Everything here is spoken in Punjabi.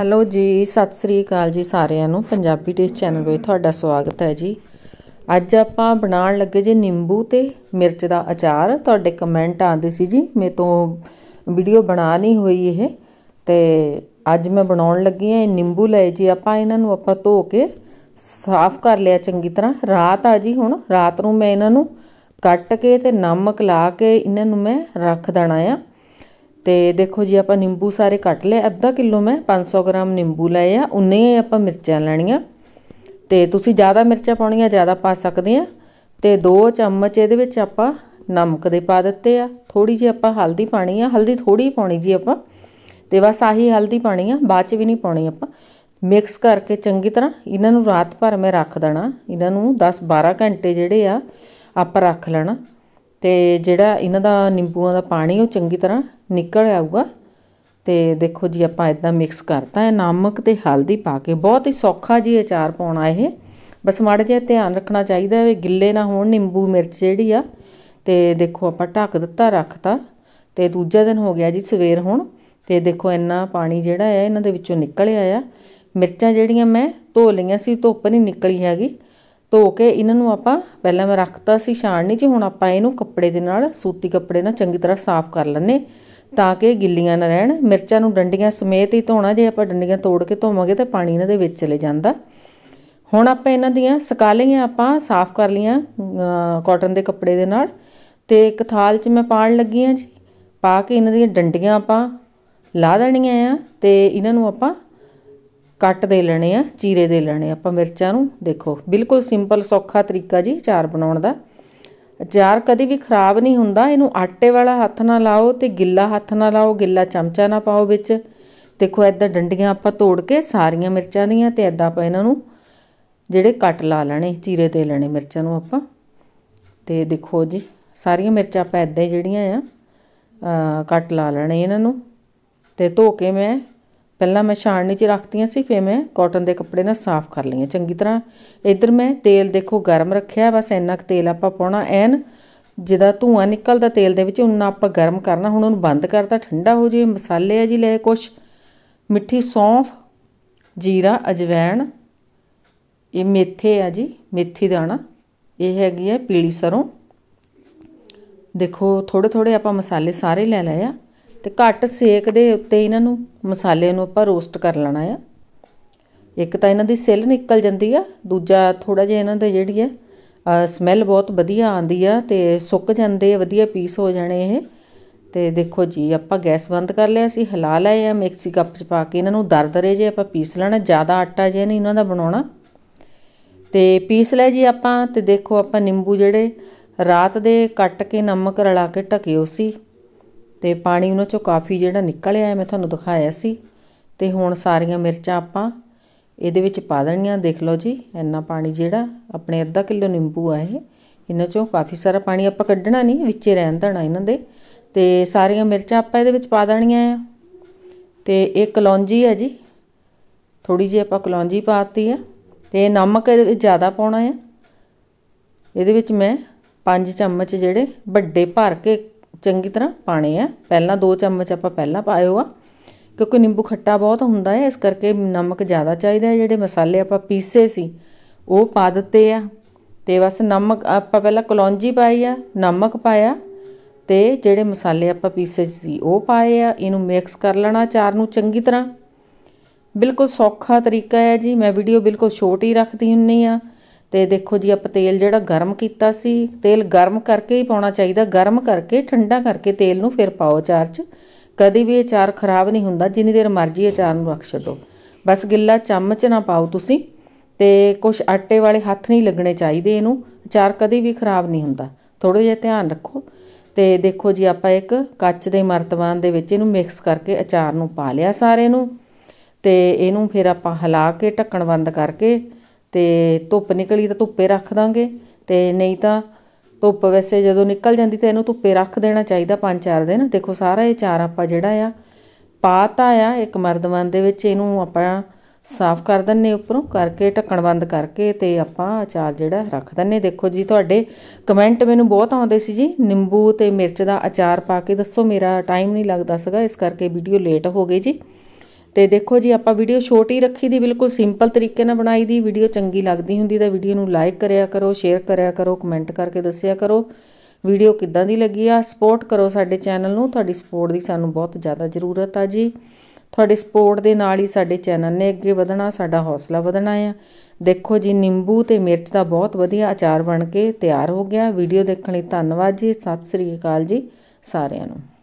ਹੈਲੋ ਜੀ ਸਤਿ ਸ੍ਰੀ ਅਕਾਲ ਜੀ ਸਾਰਿਆਂ ਨੂੰ ਪੰਜਾਬੀ ਟੇਸਟ ਚੈਨਲ ਵਿੱਚ ਤੁਹਾਡਾ ਸਵਾਗਤ ਹੈ ਜੀ ਅੱਜ ਆਪਾਂ ਬਣਾਉਣ ਲੱਗੇ ਜੀ ਨਿੰਬੂ ਤੇ ਮਿਰਚ ਦਾ ਅਚਾਰ ਤੁਹਾਡੇ ਕਮੈਂਟ ਆਉਂਦੇ ਸੀ ਜੀ ਮੇ ਤੋਂ ਵੀਡੀਓ ਬਣਾ ਨਹੀਂ ਹੋਈ ਇਹ ਤੇ ਅੱਜ ਮੈਂ ਬਣਾਉਣ ਲੱਗੀ ਆ ਇਹ ਨਿੰਬੂ ਲਏ ਜੀ ਆਪਾਂ ਇਹਨਾਂ ਨੂੰ ਆਪਾਂ ਧੋ ਕੇ ਸਾਫ਼ ਕਰ ਲਿਆ ਚੰਗੀ ਤਰ੍ਹਾਂ ਰਾਤ ਆ ਜੀ ਹੁਣ ਰਾਤ ਨੂੰ ਮੈਂ ਇਹਨਾਂ ਨੂੰ ਕੱਟ ਕੇ ਤੇ ਨਮਕ ਲਾ ਕੇ ਇਹਨਾਂ ਨੂੰ ਮੈਂ ਰੱਖ ਦੇਣਾ ਆ ਤੇ ਦੇਖੋ ਜੀ ਆਪਾਂ ਨਿੰਬੂ ਸਾਰੇ ਕੱਟ ਲਏ ਅੱਧਾ ਕਿਲੋ ਮੈਂ 500 ਗ੍ਰਾਮ ਨਿੰਬੂ ਲਏ ਆ ਉਨੇ ਆਪਾਂ ਮਿਰਚਾਂ ਲੈਣੀਆਂ ਤੇ ਤੁਸੀਂ ਜ਼ਿਆਦਾ ਮਿਰਚਾਂ ਪਾਉਣੀਆਂ ਜ਼ਿਆਦਾ ਪਾ ਸਕਦੇ ਆ ਤੇ 2 ਚਮਚ ਇਹਦੇ ਵਿੱਚ ਆਪਾਂ ਨਮਕ ਦੇ ਪਾ ਦਿੱਤੇ ਆ ਥੋੜੀ ਜੀ ਆਪਾਂ ਹਲਦੀ ਪਾਣੀ ਆ ਹਲਦੀ ਥੋੜੀ ਪਾਉਣੀ ਜੀ ਆਪਾਂ ਤੇ ਬਸ ਆਹੀ ਹਲਦੀ ਪਾਣੀ ਆ ਬਾਅਦ ਚ ਵੀ ਨਹੀਂ ਪਾਉਣੀ ਆਪਾਂ ਮਿਕਸ ਕਰਕੇ ਚੰਗੀ ਤਰ੍ਹਾਂ ਇਹਨਾਂ ਨੂੰ ਰਾਤ ਭਰ ਮੈਂ ਰੱਖ ਦੇਣਾ ਇਹਨਾਂ ਨੂੰ 10-12 ਘੰਟੇ ਜਿਹੜੇ ਆ ਆਪਾਂ ਰੱਖ ਲੈਣਾ ਤੇ ਜਿਹੜਾ ਇਹਨਾਂ ਦਾ ਨਿੰਬੂਆਂ ਦਾ ਪਾਣੀ ਉਹ ਚੰਗੀ ਤਰ੍ਹਾਂ ਨਿਕਲ ਆਊਗਾ ਤੇ ਦੇਖੋ ਜੀ ਆਪਾਂ ਇਦਾਂ ਮਿਕਸ ਕਰਤਾ ਹੈ ਨਮਕ ਤੇ ਹਲਦੀ ਪਾ ਕੇ ਬਹੁਤ ਹੀ ਸੌਖਾ ਜੀ ਅਚਾਰ ਪਾਉਣਾ ਇਹ ਬਸ ਮਾੜਾ ਜਿਹਾ ਧਿਆਨ ਰੱਖਣਾ ਚਾਹੀਦਾ ਹੈ ਗਿੱਲੇ ਨਾ ਹੋਣ ਨਿੰਬੂ ਮਿਰਚ ਜਿਹੜੀ ਆ ਤੇ ਦੇਖੋ ਆਪਾਂ ਢੱਕ ਦਿੱਤਾ ਰੱਖਤਾ ਤੇ ਦੂਜਾ ਦਿਨ ਹੋ ਗਿਆ ਜੀ ਸਵੇਰ ਹੁਣ ਤੇ ਦੇਖੋ ਇੰਨਾ ਪਾਣੀ ਜਿਹੜਾ ਹੈ ਇਹਨਾਂ ਦੇ ਵਿੱਚੋਂ ਨਿਕਲ ਆਇਆ ਮਿਰਚਾਂ ਜਿਹੜੀਆਂ ਮੈਂ ਧੋ ਲਈਆਂ ਸੀ ਧੁੱਪ ਨਹੀਂ ਨਿਕਲੀ ਹੈਗੀ ਧੋ ਕੇ ਇਹਨਾਂ ਨੂੰ ਆਪਾਂ ਪਹਿਲਾਂ ਮੈਂ ਰੱਖਤਾ ਸੀ ਛਾਣਨੀ 'ਚ ਹੁਣ ਆਪਾਂ ਇਹਨੂੰ ਕੱਪੜੇ ਦੇ ਨਾਲ ਸੂਤੀ ਕੱਪੜੇ ਨਾਲ ਚੰਗੀ ਤਰ੍ਹਾਂ ਸਾਫ਼ ਕਰ ਲੈਣੇ ਤਾਂ ਕਿ ਗਿੱਲੀਆਂ ਨਾ ਰਹਿਣ ਮਿਰਚਾਂ ਨੂੰ ਡੰਡੀਆਂ ਸਮੇਤ ਹੀ ਧੋਣਾ ਜੇ ਆਪਾਂ ਡੰਡੀਆਂ ਤੋੜ ਕੇ ਧੋਵਾਂਗੇ ਤਾਂ ਪਾਣੀ ਇਹਨਾਂ ਦੇ ਵਿੱਚ ਚਲੇ ਜਾਂਦਾ ਹੁਣ ਆਪਾਂ ਇਹਨਾਂ ਦੀਆਂ ਸਕਾਲੀਆਂ ਲਈਆਂ ਆਪਾਂ ਸਾਫ਼ ਕਰ ਲਈਆਂ ਕਾਟਨ ਦੇ ਕੱਪੜੇ ਦੇ ਨਾਲ ਤੇ ਇੱਕ ਥਾਲ 'ਚ ਮੈਂ ਪਾਣ ਲੱਗੀ ਆ ਜੀ ਪਾ ਕੇ ਇਹਨਾਂ ਦੀਆਂ ਡੰਡੀਆਂ ਆਪਾਂ ਲਾ ਦੇਣੀਆਂ ਆ ਤੇ ਇਹਨਾਂ ਨੂੰ ਆਪਾਂ ਕੱਟ ਦੇ ਲੈਣੇ ਆ ਚੀਰੇ ਦੇ ਲੈਣੇ ਆਪਾਂ ਮਿਰਚਾਂ ਨੂੰ ਦੇਖੋ ਬਿਲਕੁਲ ਸਿੰਪਲ ਸੌਖਾ ਤਰੀਕਾ ਜੀ ਚਾਰ ਬਣਾਉਣ ਦਾ ਅਚਾਰ ਕਦੇ ਵੀ ਖਰਾਬ ਨਹੀਂ ਹੁੰਦਾ ਇਹਨੂੰ ਆਟੇ ਵਾਲਾ ਹੱਥ ਨਾਲ ਲਾਓ ਤੇ ਗਿੱਲਾ ਹੱਥ ਨਾਲ ਲਾਓ ਗਿੱਲਾ ਚਮਚਾ ਨਾ ਪਾਓ ਵਿੱਚ ਦੇਖੋ ਐਦਾਂ ਡੰਡੀਆਂ ਆਪਾਂ ਤੋੜ ਕੇ ਸਾਰੀਆਂ ਮਿਰਚਾਂ ਦੀਆਂ ਤੇ ਐਦਾਂ ਆਪਾਂ ਇਹਨਾਂ ਨੂੰ ਜਿਹੜੇ ਕੱਟ ਲਾ ਲੈਣੇ ਚੀਰੇ ਤੇ ਲੈਣੇ ਮਿਰਚਾਂ ਨੂੰ ਆਪਾਂ ਤੇ ਦੇਖੋ ਜੀ ਸਾਰੀਆਂ ਮਿਰਚਾਂ ਆਪਾਂ ਐਦਾਂ ਜਿਹੜੀਆਂ ਆ ਕੱਟ ਲਾ ਲੈਣੇ ਇਹਨਾਂ ਨੂੰ ਤੇ ਧੋ ਕੇ ਮੈਂ ਪਹਿਲਾਂ ਮੈਂ ਛਾਣਨੀ 'ਚ ਰੱਖਤੀਆਂ ਸੀ ਫਿਰ ਮੈਂ ਕਾਟਨ ਦੇ ਕੱਪੜੇ ਨਾਲ ਸਾਫ਼ ਕਰ ਲਈਆਂ ਚੰਗੀ ਤਰ੍ਹਾਂ ਇੱਧਰ ਮੈਂ ਤੇਲ ਦੇਖੋ ਗਰਮ ਰੱਖਿਆ ਬਸ ਇੰਨਾ ਕੁ ਤੇਲ ਆਪਾਂ ਪਾਉਣਾ ਐਨ ਜਿਹਦਾ ਧੂਆਂ ਨਿਕਲਦਾ ਤੇਲ ਦੇ ਵਿੱਚ ਉਹਨਾਂ ਆਪਾਂ ਗਰਮ ਕਰਨਾ ਹੁਣ ਉਹਨੂੰ ਬੰਦ ਕਰਤਾ ਠੰਡਾ ਹੋ ਜੇ ਮਸਾਲੇ ਆ ਜੀ ਲੈ ਕੁਛ ਮਿੱਠੀ ਸੌਂਫ ਜੀਰਾ ਅਜਵੈਣ ਇਹ ਮੇਥੇ ਆ ਜੀ ਮੇਥੀ ਦਾਣਾ ਇਹ ਹੈਗੀ ਹੈ ਪੀਲੀ ਸਰੋਂ ਦੇਖੋ ਥੋੜੇ ਥੋੜੇ ਆਪਾਂ ਮਸਾਲੇ ਸਾਰੇ ਲੈ ਲਏ ਆ ਤੇ ਘੱਟ ਸੇਕ ਦੇ ਉੱਤੇ ਇਹਨਾਂ ਨੂੰ ਮਸਾਲੇ ਨੂੰ ਆਪਾਂ ਰੋਸਟ ਕਰ ਲੈਣਾ ਆ ਇੱਕ ਤਾਂ ਇਹਨਾਂ ਦੀ ਸੇਲ ਨਿਕਲ ਜਾਂਦੀ ਆ ਦੂਜਾ ਥੋੜਾ ਜਿਹਾ ਇਹਨਾਂ ਦੇ ਜਿਹੜੀ ਆ ਸਮੈਲ ਬਹੁਤ ਵਧੀਆ ਆਉਂਦੀ ਆ ਤੇ ਸੁੱਕ ਜਾਂਦੇ ਆ ਵਧੀਆ ਪੀਸ ਹੋ ਜਾਣੇ ਇਹ ਤੇ ਦੇਖੋ ਜੀ ਆਪਾਂ ਗੈਸ ਬੰਦ ਕਰ ਲਿਆ ਸੀ ਹਲਾ ਲਏ ਆ ਮਿਕਸੀ ਕੱਪ 'ਚ ਪਾ ਕੇ ਇਹਨਾਂ ਨੂੰ ਦਰਦਰੇ ਜੇ ਆਪਾਂ ਪੀਸ ਲੈਣਾ ਜ਼ਿਆਦਾ ਆਟਾ ਜੇ ਨਹੀਂ ਇਹਨਾਂ ਦਾ ਬਣਾਉਣਾ ਤੇ ਪੀਸ ਲੈ ਜੀ ਆਪਾਂ ਤੇ ਦੇਖੋ ਆਪਾਂ ਨਿੰਬੂ ਜਿਹੜੇ ਰਾਤ ਦੇ ਕੱਟ ਕੇ ਨਮਕ ਰਲਾ ਕੇ ਟਕਿਓ ਸੀ ਤੇ ਪਾਣੀ ਉਹਨਾਂ ਚੋਂ ਕਾਫੀ ਜਿਹੜਾ ਨਿਕਲਿਆ ਹੈ ਮੈਂ ਤੁਹਾਨੂੰ ਦਿਖਾਇਆ ਸੀ ਤੇ ਹੁਣ ਸਾਰੀਆਂ ਮਿਰਚਾਂ ਆਪਾਂ ਇਹਦੇ ਵਿੱਚ ਪਾ ਦੇਣੀਆਂ ਦੇਖ ਲਓ ਜੀ ਇੰਨਾ ਪਾਣੀ ਜਿਹੜਾ ਆਪਣੇ ਅੱਧਾ ਕਿਲੋ ਨਿੰਬੂ ਆ ਇਹ ਇਹਨਾਂ ਚੋਂ ਕਾਫੀ ਸਾਰਾ ਪਾਣੀ ਆਪਾਂ ਕੱਢਣਾ ਨਹੀਂ ਵਿੱਚੇ ਰਹਿਣ ਦੇਣਾ ਇਹਨਾਂ ਦੇ ਤੇ ਸਾਰੀਆਂ ਮਿਰਚਾਂ ਆਪਾਂ ਇਹਦੇ ਵਿੱਚ ਪਾ ਦੇਣੀਆਂ ਆ ਤੇ ਇਹ ਕਲੌਂਜੀ ਹੈ ਜੀ ਥੋੜੀ ਜਿਹੀ ਆਪਾਂ ਕਲੌਂਜੀ ਪਾਤੀ ਆ ਤੇ ਨਮਕ ਇਹਦੇ ਵਿੱਚ ਜ਼ਿਆਦਾ ਪਾਉਣਾ ਆ ਇਹਦੇ ਵਿੱਚ ਮੈਂ 5 ਚਮਚ ਜਿਹੜੇ ਵੱਡੇ ਭਰ ਕੇ ਚੰਗੀ ਤਰ੍ਹਾਂ ਪਾਣੇ ਆ ਪਹਿਲਾਂ 2 ਚਮਚ ਆਪਾਂ ਪਹਿਲਾਂ ਪਾਇਓ ਆ ਕਿਉਂਕਿ ਨਿੰਬੂ ਖੱਟਾ ਬਹੁਤ ਹੁੰਦਾ ਹੈ ਇਸ ਕਰਕੇ ਨਮਕ ਜ਼ਿਆਦਾ ਚਾਹੀਦਾ ਹੈ ਜਿਹੜੇ ਮਸਾਲੇ ਆਪਾਂ ਪੀਸੇ ਸੀ ਉਹ ਪਾ ਦਿੱਤੇ ਆ ਤੇ ਬਸ ਨਮਕ ਆਪਾਂ ਪਹਿਲਾਂ ਕਲੌਂਜੀ ਪਾਈ ਆ ਨਮਕ ਪਾਇਆ ਤੇ ਜਿਹੜੇ ਮਸਾਲੇ ਆਪਾਂ ਪੀਸੇ ਸੀ ਉਹ ਪਾਏ ਆ ਇਹਨੂੰ ਮਿਕਸ ਕਰ ਲੈਣਾ ਚਾਰ ਨੂੰ ਚੰਗੀ ਤਰ੍ਹਾਂ ਬਿਲਕੁਲ ਸੌਖਾ ਤਰੀਕਾ ਹੈ ਜੀ ਮੈਂ ਵੀਡੀਓ ਬਿਲਕੁਲ ਛੋਟੀ ਰੱਖਦੀ ਹੁੰਨੀ ਆ ਤੇ ਦੇਖੋ ਜੀ ਆਪਾਂ ਤੇਲ ਜਿਹੜਾ ਗਰਮ ਕੀਤਾ ਸੀ ਤੇਲ ਗਰਮ ਕਰਕੇ ਹੀ ਪਾਉਣਾ ਚਾਹੀਦਾ ਗਰਮ ਕਰਕੇ ਠੰਡਾ ਕਰਕੇ ਤੇਲ ਨੂੰ ਫਿਰ ਪਾਓ ਅਚਾਰ 'ਚ ਕਦੀ ਵੀ ਅਚਾਰ ਖਰਾਬ ਨਹੀਂ ਹੁੰਦਾ ਜਿੰਨੀ ਦੇਰ ਮਰਜ਼ੀ ਅਚਾਰ ਨੂੰ ਰੱਖ ਛੱਡੋ ਬਸ ਗਿੱਲਾ ਚਮਚ ਨਾ ਪਾਓ ਤੁਸੀਂ ਤੇ ਕੁਝ ਆਟੇ ਵਾਲੇ ਹੱਥ ਨਹੀਂ ਲੱਗਣੇ ਚਾਹੀਦੇ ਇਹਨੂੰ ਅਚਾਰ ਕਦੀ ਵੀ ਖਰਾਬ ਨਹੀਂ ਹੁੰਦਾ ਥੋੜਾ ਜਿਹਾ ਧਿਆਨ ਰੱਖੋ ਤੇ ਦੇਖੋ ਜੀ ਆਪਾਂ ਇੱਕ ਕੱਚ ਦੇ ਮਰਤਬਾਨ ਦੇ ਵਿੱਚ ਇਹਨੂੰ ਮਿਕਸ ਕਰਕੇ ਅਚਾਰ ਨੂੰ ਪਾ ਲਿਆ ਸਾਰੇ ਨੂੰ ਤੇ ਇਹਨੂੰ ਫਿਰ ਆਪਾਂ ਹਿਲਾ ਕੇ ਢੱਕਣ ਬੰਦ ਕਰਕੇ ਤੇ ਧੁੱਪ ਨਿਕਲੀ ਤਾਂ ਧੁੱਪੇ ਰੱਖ ਦਾਂਗੇ ਤੇ ਨਹੀਂ ਤਾਂ ਧੁੱਪ ਵੈਸੇ ਜਦੋਂ ਨਿਕਲ ਜਾਂਦੀ ਤਾਂ ਇਹਨੂੰ ਧੁੱਪੇ ਰੱਖ ਦੇਣਾ ਚਾਹੀਦਾ ਪੰਜ ਚਾਰ ਦਿਨ ਦੇਖੋ ਸਾਰਾ ਇਹ ਚਾਰ ਆਪਾਂ ਜਿਹੜਾ ਆ ਪਾਤਾ ਆ ਇੱਕ ਮਰਦਵਾਨ ਦੇ ਵਿੱਚ ਇਹਨੂੰ ਆਪਾਂ ਸਾਫ਼ ਕਰ ਦੰਨੇ ਉੱਪਰੋਂ ਕਰਕੇ ਢੱਕਣ ਬੰਦ ਕਰਕੇ ਤੇ ਆਪਾਂ ਅਚਾਰ ਜਿਹੜਾ ਰੱਖ ਦੰਨੇ ਦੇਖੋ ਜੀ ਤੁਹਾਡੇ ਕਮੈਂਟ ਮੈਨੂੰ ਬਹੁਤ ਆਉਂਦੇ ਸੀ ਜੀ ਨਿੰਬੂ ਤੇ ਮਿਰਚ ਦਾ ਅਚਾਰ ਪਾ ਕੇ ਦੱਸੋ ਮੇਰਾ ਟਾਈਮ ਨਹੀਂ ਲੱਗਦਾ ਸੀਗਾ ਇਸ ਕਰਕੇ ਵੀਡੀਓ ਲੇਟ ਹੋ ਗਈ ਜੀ ਤੇ ਦੇਖੋ ਜੀ ਆਪਾਂ ਵੀਡੀਓ ਛੋਟੀ ਰੱਖੀ ਦੀ ਬਿਲਕੁਲ ਸਿੰਪਲ ਤਰੀਕੇ ਨਾਲ ਬਣਾਈ ਦੀ ਵੀਡੀਓ ਚੰਗੀ ਲੱਗਦੀ ਹੁੰਦੀ ਤਾਂ ਵੀਡੀਓ ਨੂੰ ਲਾਈਕ ਕਰਿਆ ਕਰੋ ਸ਼ੇਅਰ ਕਰਿਆ ਕਰੋ ਕਮੈਂਟ ਕਰਕੇ ਦੱਸਿਆ ਕਰੋ ਵੀਡੀਓ ਕਿੱਦਾਂ ਦੀ ਲੱਗੀ ਆ ਸਪੋਰਟ ਕਰੋ ਸਾਡੇ ਚੈਨਲ ਨੂੰ ਤੁਹਾਡੀ ਸਪੋਰਟ ਦੀ ਸਾਨੂੰ ਬਹੁਤ ਜ਼ਿਆਦਾ ਜ਼ਰੂਰਤ ਆ ਜੀ ਤੁਹਾਡੇ ਸਪੋਰਟ ਦੇ ਨਾਲ ਹੀ ਸਾਡੇ ਚੈਨਲ ਨੇ ਅੱਗੇ ਵਧਣਾ ਸਾਡਾ ਹੌਸਲਾ ਵਧਣਾ ਆ ਦੇਖੋ ਜੀ ਨਿੰਬੂ ਤੇ ਮਿਰਚ ਦਾ ਬਹੁਤ ਵਧੀਆ ਅਚਾਰ ਬਣ ਕੇ ਤਿਆਰ ਹੋ ਗਿਆ ਵੀਡੀਓ ਦੇਖਣ ਲਈ ਧੰਨਵਾਦ ਜੀ ਸਤਿ ਸ੍ਰੀ ਅਕਾਲ ਜੀ ਸਾਰਿਆਂ ਨੂੰ